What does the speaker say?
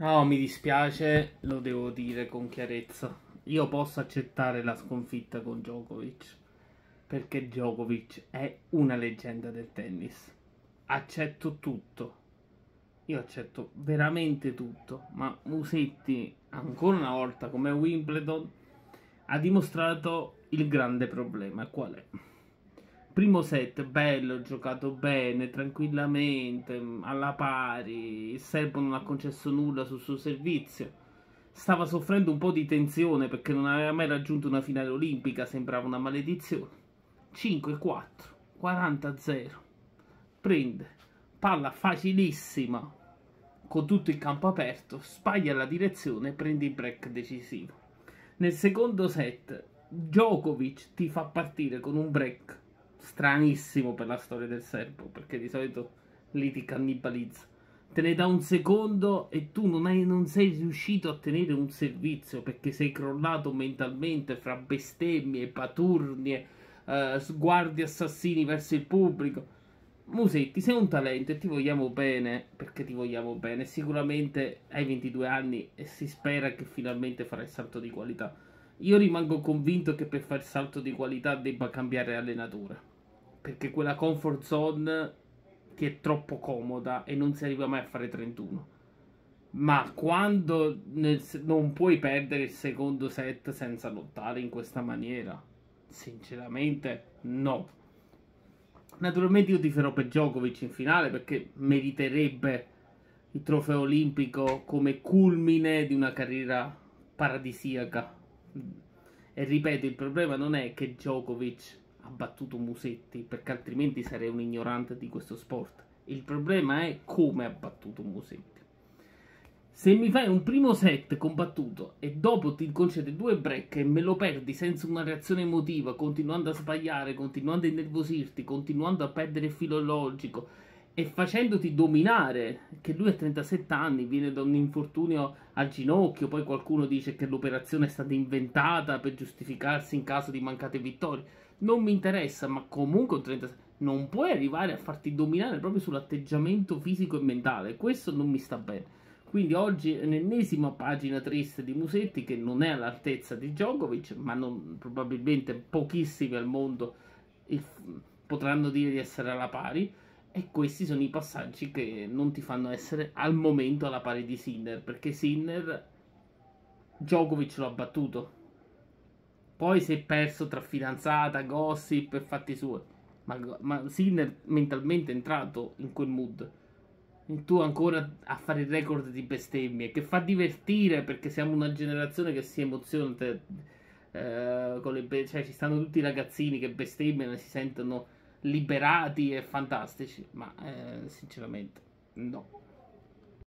No, mi dispiace, lo devo dire con chiarezza. Io posso accettare la sconfitta con Djokovic, perché Djokovic è una leggenda del tennis. Accetto tutto. Io accetto veramente tutto, ma Musetti, ancora una volta come Wimbledon, ha dimostrato il grande problema, qual è? primo set bello, giocato bene, tranquillamente, alla pari, il serbo non ha concesso nulla sul suo servizio. Stava soffrendo un po' di tensione perché non aveva mai raggiunto una finale olimpica, sembrava una maledizione. 5-4, 40-0. Prende, palla facilissima, con tutto il campo aperto, spaglia la direzione e prende il break decisivo. Nel secondo set Djokovic ti fa partire con un break stranissimo per la storia del serpo, perché di solito lì ti cannibalizza. Te ne dà un secondo e tu non, hai, non sei riuscito a tenere un servizio perché sei crollato mentalmente fra bestemmie, paturnie, eh, sguardi assassini verso il pubblico. Musetti, sei un talento e ti vogliamo bene perché ti vogliamo bene. Sicuramente hai 22 anni e si spera che finalmente farai il salto di qualità io rimango convinto che per fare il salto di qualità debba cambiare allenatore. Perché quella comfort zone ti è troppo comoda e non si arriva mai a fare 31. Ma quando nel, non puoi perdere il secondo set senza lottare in questa maniera? Sinceramente, no. Naturalmente io ti farò per Djokovic in finale perché meriterebbe il trofeo olimpico come culmine di una carriera paradisiaca e ripeto, il problema non è che Djokovic ha battuto Musetti, perché altrimenti sarei un ignorante di questo sport. Il problema è come ha battuto Musetti. Se mi fai un primo set combattuto e dopo ti concede due break e me lo perdi senza una reazione emotiva, continuando a sbagliare, continuando a innervosirti, continuando a perdere il filo logico, e facendoti dominare, che lui a 37 anni viene da un infortunio al ginocchio, poi qualcuno dice che l'operazione è stata inventata per giustificarsi in caso di mancate vittorie. Non mi interessa, ma comunque un 37 non puoi arrivare a farti dominare proprio sull'atteggiamento fisico e mentale. Questo non mi sta bene. Quindi oggi è un'ennesima pagina triste di Musetti che non è all'altezza di Djokovic, ma non, probabilmente pochissimi al mondo il, potranno dire di essere alla pari. E questi sono i passaggi che non ti fanno essere al momento alla pari di Sinner, perché Sinner Djokovic l'ha battuto. Poi si è perso tra fidanzata, gossip e fatti suoi. Ma, ma Sinner mentalmente è entrato in quel mood. E tu ancora a fare il record di bestemmie, che fa divertire perché siamo una generazione che si emoziona. Te, eh, be- cioè, ci stanno tutti i ragazzini che bestemmiano e si sentono liberati e fantastici, ma eh, sinceramente no.